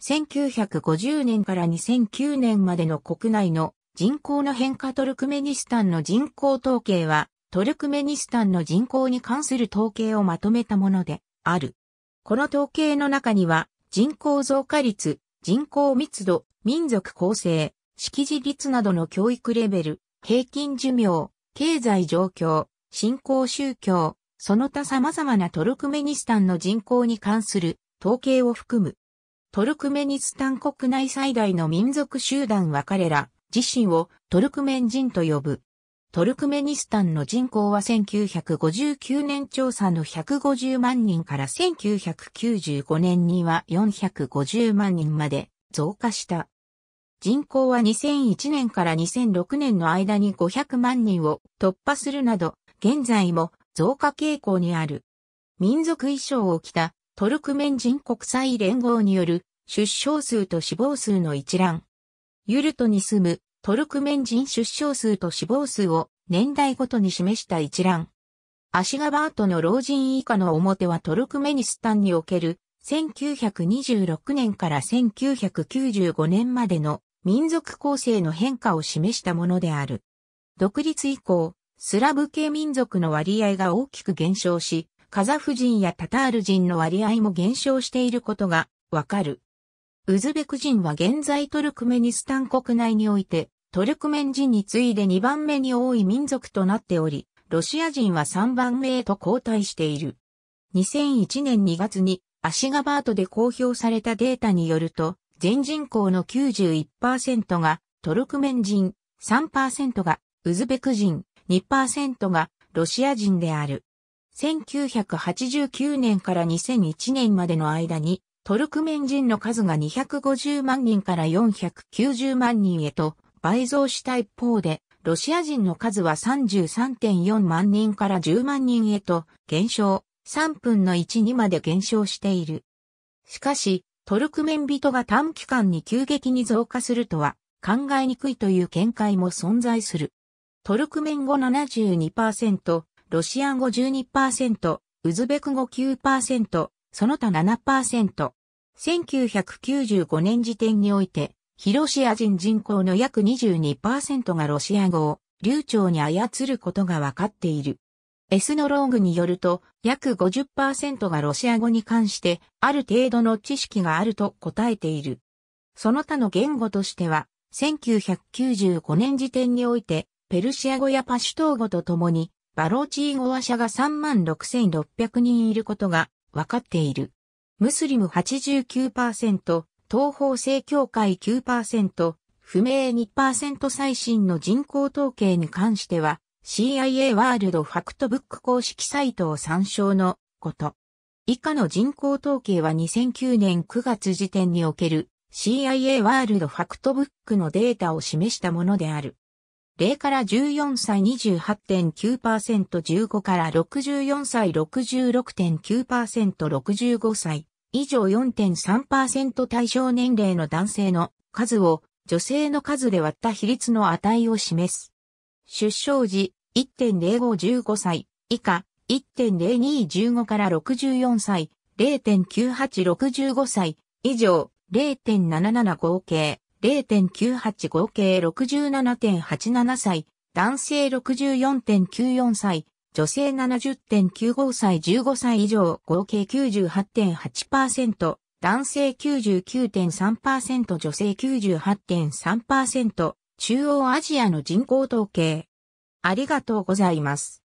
1950年から2009年までの国内の人口の変化トルクメニスタンの人口統計は、トルクメニスタンの人口に関する統計をまとめたものである。この統計の中には、人口増加率、人口密度、民族構成、識字率などの教育レベル、平均寿命、経済状況、信仰宗教、その他様々なトルクメニスタンの人口に関する統計を含むトルクメニスタン国内最大の民族集団は彼ら自身をトルクメン人と呼ぶ。トルクメニスタンの人口は1959年調査の150万人から1995年には450万人まで増加した。人口は2001年から2006年の間に500万人を突破するなど、現在も増加傾向にある。民族衣装を着たトルクメン人国際連合による出生数と死亡数の一覧。ユルトに住むトルクメン人出生数と死亡数を年代ごとに示した一覧。アシガバートの老人以下の表はトルクメニスタンにおける1926年から1995年までの民族構成の変化を示したものである。独立以降、スラブ系民族の割合が大きく減少し、カザフ人やタタール人の割合も減少していることがわかる。ウズベク人は現在トルクメニスタン国内において、トルクメン人に次いで2番目に多い民族となっており、ロシア人は3番目へと後退している。2001年2月にアシガバートで公表されたデータによると、全人口の91%がトルクメン人、3%がウズベク人、2%がロシア人である。1989年から2001年までの間に、トルクメン人の数が250万人から490万人へと倍増した一方で、ロシア人の数は33.4万人から10万人へと減少、3分の1にまで減少している。しかし、トルクメン人が短期間に急激に増加するとは考えにくいという見解も存在する。トルクメン語72%、ロシア語12%、ウズベク語9%、その他7%。1995年時点において、広ロシア人人口の約22%がロシア語を流暢に操ることが分かっている。エスノローグによると、約50%がロシア語に関して、ある程度の知識があると答えている。その他の言語としては、1995年時点において、ペルシア語やパシュトー語とともに、バローチー語話者が36,600人いることが分かっている。ムスリム89%、東方正教会9%、不明2%最新の人口統計に関しては CIA ワールドファクトブック公式サイトを参照のこと。以下の人口統計は2009年9月時点における CIA ワールドファクトブックのデータを示したものである。0から14歳28.9%、15から64歳66.9%、65歳以上4.3%対象年齢の男性の数を女性の数で割った比率の値を示す。出生時1.0515歳以下1.0215から64歳0.9865歳以上0.77合計0.98合計67.87歳、男性64.94歳、女性70.95歳15歳以上合計98.8%、男性99.3%女性98.3%、中央アジアの人口統計。ありがとうございます。